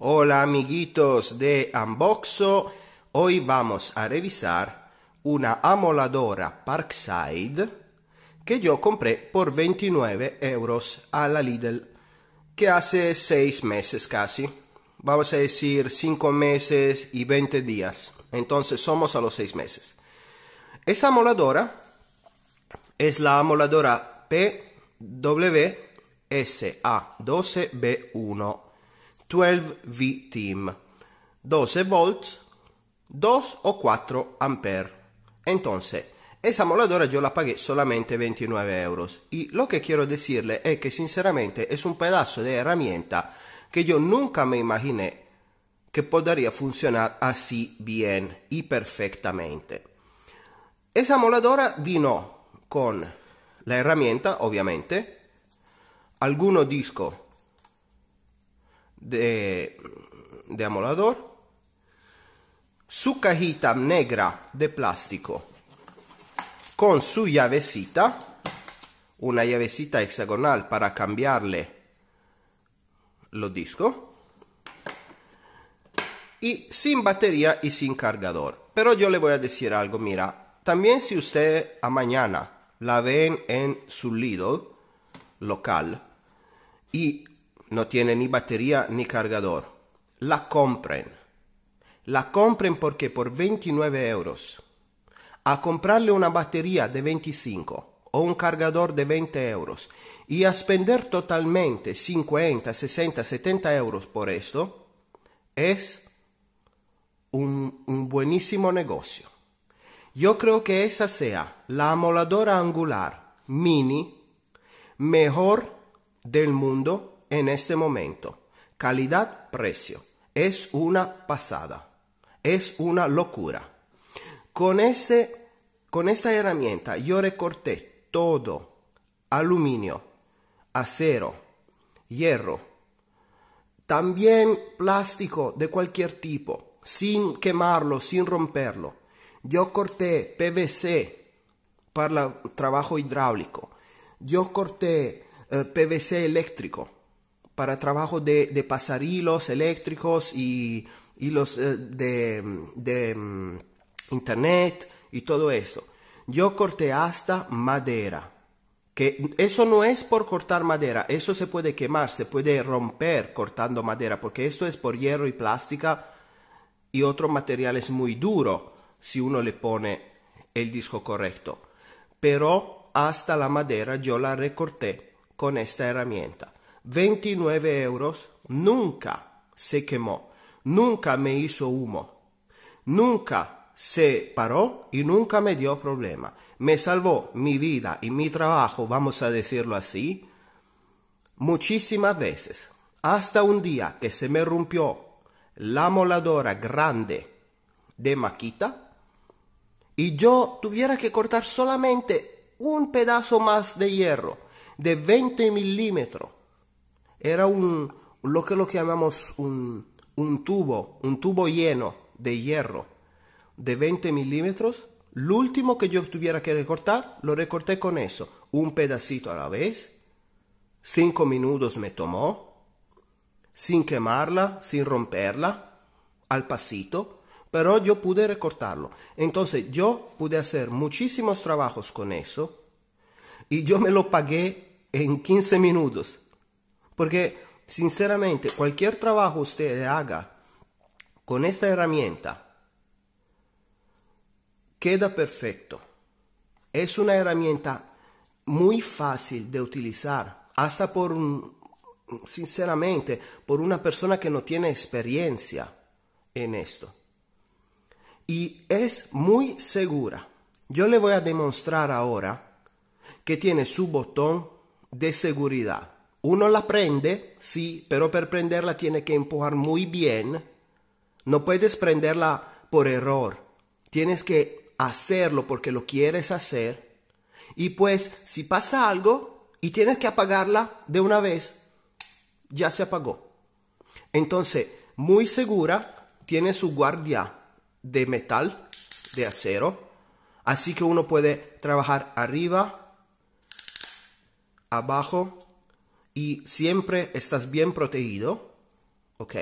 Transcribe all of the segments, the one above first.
Hola amiguitos de Unboxo, hoy vamos a revisar una amoladora Parkside que yo compré por 29 euros a la Lidl que hace 6 meses casi, vamos a decir 5 meses y 20 días, entonces somos a los 6 meses. Esa amoladora es la amoladora PWSA12B1 12V team, 12 volts, 2 o 4 amperes. Entonces, esa moladora yo la pagué solamente 29 euros. Y lo que quiero decirle es que sinceramente es un pedazo de herramienta que yo nunca me imaginé que podría funcionar así bien y perfectamente. Esa moladora vino con la herramienta, obviamente, algunos discos de, amolador, su cajita negra de plástico con su llavecita, una llavecita hexagonal para cambiarle los discos y sin batería y sin cargador. Pero yo le voy a decir algo, mira, también si usted a mañana la ven en su Lidl local y no tiene ni batería ni cargador. La compren. La compren porque por 29 euros. A comprarle una batería de 25 o un cargador de 20 euros y a spender totalmente 50, 60, 70 euros por esto, es un, un buenísimo negocio. Yo creo que esa sea la amoladora angular mini mejor del mundo en este momento. Calidad-precio. Es una pasada. Es una locura. Con, con esta herramienta yo recorté todo. Aluminio, acero, hierro. También plástico de cualquier tipo, sin quemarlo, sin romperlo. Yo corté PVC para trabajo hidráulico. Yo corté eh, PVC eléctrico para trabajo de, de hilos eléctricos y hilos eh, de, mm, internet y todo eso. Yo corté hasta madera. Que eso no es por cortar madera, eso se puede quemar, se puede romper cortando madera, porque esto es por hierro y plástica y otro material es muy duro si uno le pone el disco correcto. Pero hasta la madera yo la recorté con esta herramienta. 29 euros, nunca se quemó, nunca me hizo humo, nunca se paró y nunca me dio problema. Me salvó mi vida y mi trabajo, vamos a decirlo así, muchísimas veces. Hasta un día que se me rompió la moladora grande de Maquita y yo tuviera que cortar solamente un pedazo más de hierro de 20 milímetros era un, lo que lo llamamos un, un tubo, un tubo lleno de hierro de 20 milímetros. Lo último que yo tuviera que recortar, lo recorté con eso, un pedacito a la vez. Cinco minutos me tomó, sin quemarla, sin romperla, al pasito, pero yo pude recortarlo. Entonces yo pude hacer muchísimos trabajos con eso y yo me lo pagué en 15 minutos. Porque, sinceramente, cualquier trabajo usted haga con esta herramienta, queda perfecto. Es una herramienta muy fácil de utilizar, hasta por un, sinceramente, por una persona que no tiene experiencia en esto. Y es muy segura. Yo le voy a demostrar ahora que tiene su botón de seguridad. Uno la prende, sí, pero para prenderla tiene que empujar muy bien. No puedes prenderla por error. Tienes que hacerlo porque lo quieres hacer. Y pues si pasa algo y tienes que apagarla de una vez, ya se apagó. Entonces, muy segura, tiene su guardia de metal, de acero. Así que uno puede trabajar arriba, abajo y siempre estás bien protegido, ¿ok?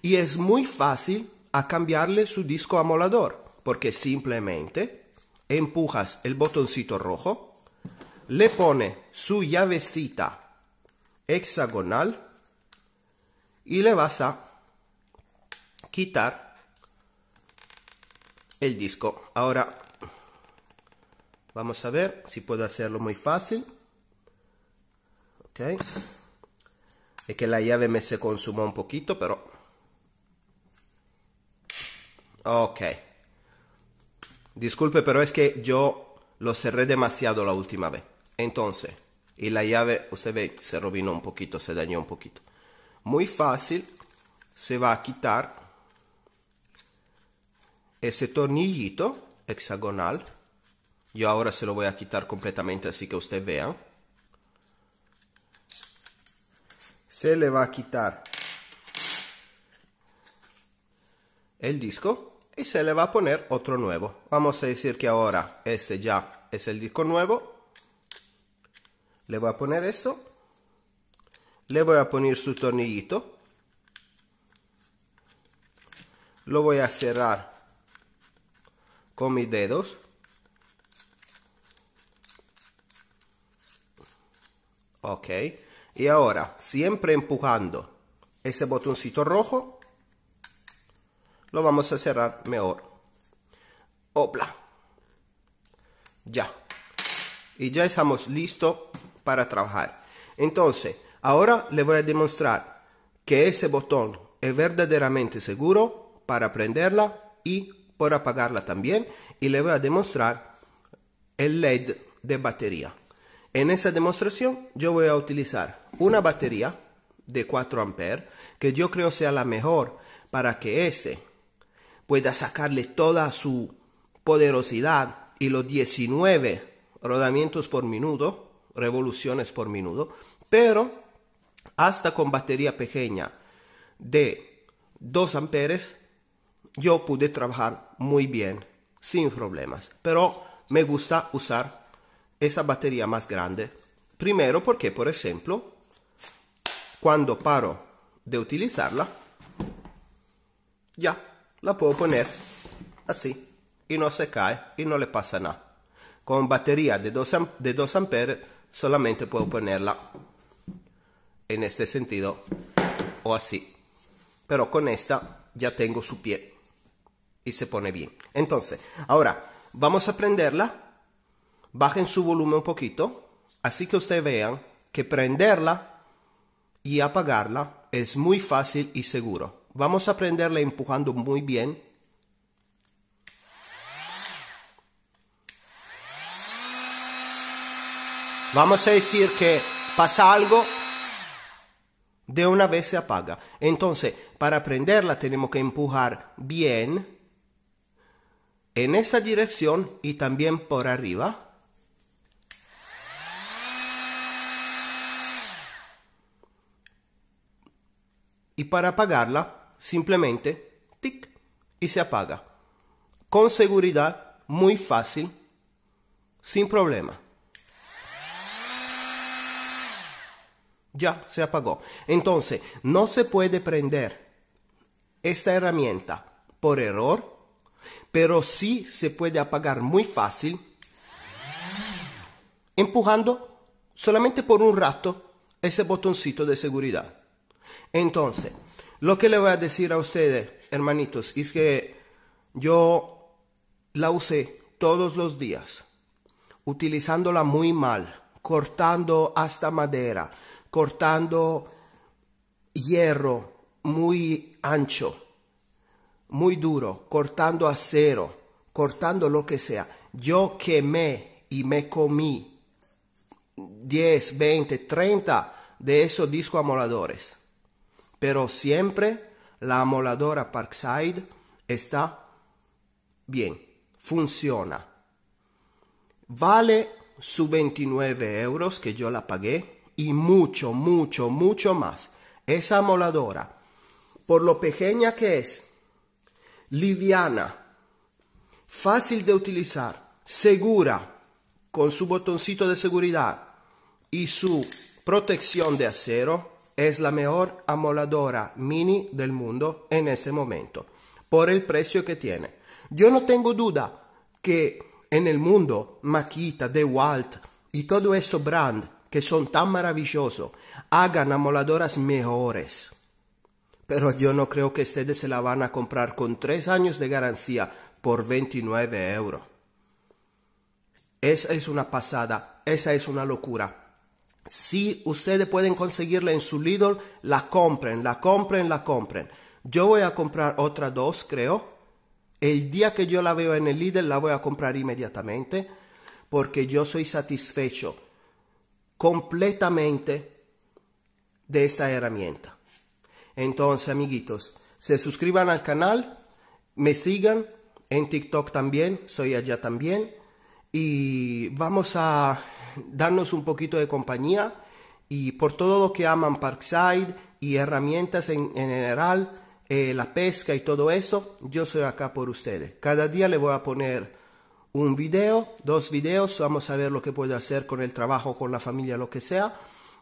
Y es muy fácil a cambiarle su disco amolador, porque simplemente empujas el botoncito rojo, le pone su llavecita hexagonal y le vas a quitar el disco. Ahora vamos a ver si puedo hacerlo muy fácil. Es que la llave me se consumó un poquito, pero... Ok. Disculpe, pero es que yo lo cerré demasiado la última vez. Entonces, y la llave, usted ve, se robinó un poquito, se dañó un poquito. Muy fácil, se va a quitar ese tornillito hexagonal. Yo ahora se lo voy a quitar completamente así que usted vea. se le va a quitar el disco y se le va a poner otro nuevo. Vamos a decir que ahora este ya es el disco nuevo. Le voy a poner esto. Le voy a poner su tornillito. Lo voy a cerrar con mis dedos. Ok. Y ahora, siempre empujando ese botoncito rojo, lo vamos a cerrar mejor. Opla. Ya. Y ya estamos listos para trabajar. Entonces, ahora le voy a demostrar que ese botón es verdaderamente seguro para prenderla y para apagarla también. Y le voy a demostrar el LED de batería. En esa demostración yo voy a utilizar una batería de 4 amperes que yo creo sea la mejor para que ese pueda sacarle toda su poderosidad y los 19 rodamientos por minuto, revoluciones por minuto, pero hasta con batería pequeña de 2 amperes yo pude trabajar muy bien sin problemas, pero me gusta usar esa batería más grande. Primero porque, por ejemplo, cuando paro de utilizarla, ya la puedo poner así y no se cae y no le pasa nada. Con batería de 2, de amperes solamente puedo ponerla en este sentido o así. Pero con esta ya tengo su pie y se pone bien. Entonces, ahora vamos a prenderla bajen su volumen un poquito, así que ustedes vean que prenderla y apagarla es muy fácil y seguro. Vamos a prenderla empujando muy bien. Vamos a decir que pasa algo, de una vez se apaga. Entonces, para prenderla tenemos que empujar bien en esta dirección y también por arriba. y para apagarla simplemente tic y se apaga. Con seguridad, muy fácil, sin problema. Ya se apagó. Entonces, no se puede prender esta herramienta por error, pero sí se puede apagar muy fácil empujando solamente por un rato ese botoncito de seguridad. Entonces, lo que le voy a decir a ustedes, hermanitos, es que yo la usé todos los días, utilizándola muy mal, cortando hasta madera, cortando hierro muy ancho, muy duro, cortando acero, cortando lo que sea. Yo quemé y me comí 10, 20, 30 de esos discos amoladores pero siempre la amoladora Parkside está bien, funciona. Vale su 29 euros que yo la pagué y mucho, mucho, mucho más. Esa amoladora, por lo pequeña que es, liviana, fácil de utilizar, segura, con su botoncito de seguridad y su protección de acero, es la mejor amoladora mini del mundo en este momento, por el precio que tiene. Yo no tengo duda que en el mundo Makita, DeWalt y todo eso brand que son tan maravillosos hagan amoladoras mejores. Pero yo no creo que ustedes se la van a comprar con tres años de garantía por 29 euros. Esa es una pasada, esa es una locura. Si ustedes pueden conseguirla en su Lidl, la compren, la compren, la compren. Yo voy a comprar otra dos, creo. El día que yo la veo en el Lidl, la voy a comprar inmediatamente porque yo soy satisfecho completamente de esta herramienta. Entonces, amiguitos, se suscriban al canal, me sigan en TikTok también, soy allá también y vamos a darnos un poquito de compañía y por todo lo que aman Parkside y herramientas en, general, eh, la pesca y todo eso, yo soy acá por ustedes. Cada día le voy a poner un video, dos videos, vamos a ver lo que puedo hacer con el trabajo, con la familia, lo que sea,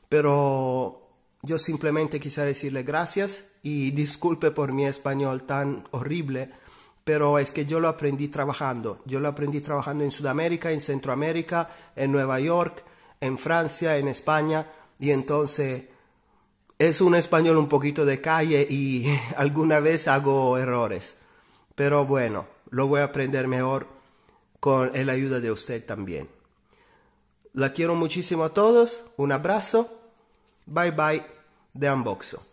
pero yo simplemente quisiera decirle gracias y disculpe por mi español tan horrible pero es que yo lo aprendí trabajando. Yo lo aprendí trabajando en Sudamérica, en Centroamérica, en Nueva York, en Francia, en España, y entonces es un español un poquito de calle y alguna vez hago errores. Pero bueno, lo voy a aprender mejor con la ayuda de usted también. La quiero muchísimo a todos, un abrazo, bye bye de Unboxo.